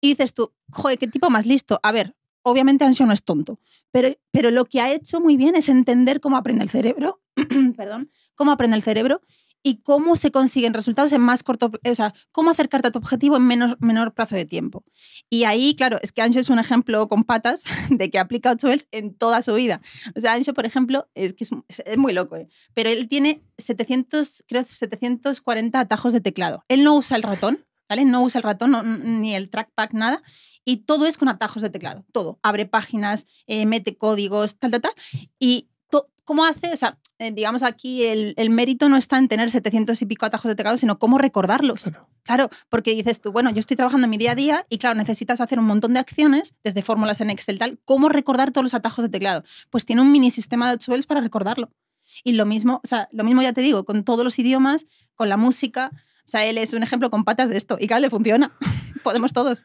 Y dices tú, joder, qué tipo más listo. A ver, obviamente Ansio no es tonto, pero, pero lo que ha hecho muy bien es entender cómo aprende el cerebro, perdón, cómo aprende el cerebro y cómo se consiguen resultados en más corto, o sea, cómo acercarte a tu objetivo en menor, menor plazo de tiempo. Y ahí, claro, es que Ancho es un ejemplo con patas de que aplicado 8 en toda su vida. O sea, Ancho, por ejemplo, es que es, muy loco, ¿eh? pero él tiene 700, creo, 740 atajos de teclado. Él no usa el ratón, no usa el ratón ni el trackpad, nada. Y todo es con atajos de teclado, todo. Abre páginas, eh, mete códigos, tal, tal, tal. Y ¿Cómo hace? O sea, eh, digamos aquí el, mérito no está en tener 700 y pico atajos de teclado, sino cómo recordarlos. Claro. porque dices tú, bueno, yo estoy trabajando en mi día a día y claro, necesitas hacer un montón de acciones, desde fórmulas en Excel tal, ¿cómo recordar todos los atajos de teclado? Pues tiene un mini sistema de 8 para recordarlo. Y lo mismo, o sea, lo mismo ya te digo, con todos los idiomas, con la música, sea, él es un ejemplo con patas de esto y claro, le funciona. Podemos todos.